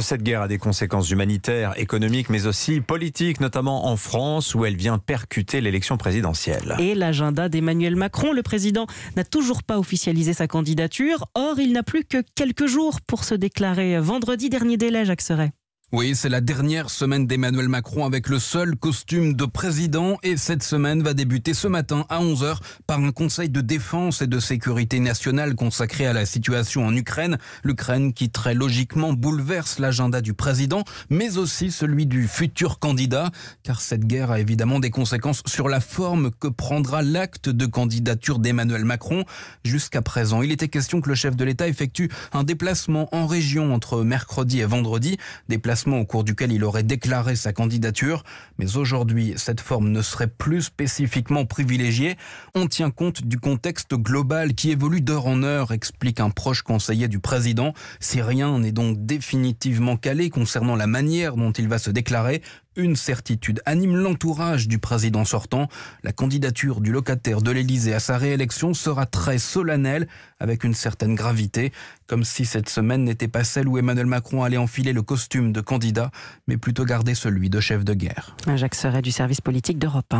Cette guerre a des conséquences humanitaires, économiques, mais aussi politiques, notamment en France, où elle vient percuter l'élection présidentielle. Et l'agenda d'Emmanuel Macron, le président n'a toujours pas officialisé sa candidature. Or, il n'a plus que quelques jours pour se déclarer. Vendredi dernier délai, Jacques Serret. Oui, c'est la dernière semaine d'Emmanuel Macron avec le seul costume de président et cette semaine va débuter ce matin à 11h par un conseil de défense et de sécurité nationale consacré à la situation en Ukraine, l'Ukraine qui très logiquement bouleverse l'agenda du président mais aussi celui du futur candidat car cette guerre a évidemment des conséquences sur la forme que prendra l'acte de candidature d'Emmanuel Macron jusqu'à présent. Il était question que le chef de l'État effectue un déplacement en région entre mercredi et vendredi, déplacement au cours duquel il aurait déclaré sa candidature, mais aujourd'hui cette forme ne serait plus spécifiquement privilégiée. On tient compte du contexte global qui évolue d'heure en heure, explique un proche conseiller du président. Si rien n'est donc définitivement calé concernant la manière dont il va se déclarer, une certitude anime l'entourage du président sortant. La candidature du locataire de l'Élysée à sa réélection sera très solennelle, avec une certaine gravité, comme si cette semaine n'était pas celle où Emmanuel Macron allait enfiler le costume de candidat, mais plutôt garder celui de chef de guerre. Jacques serait du service politique d'Europe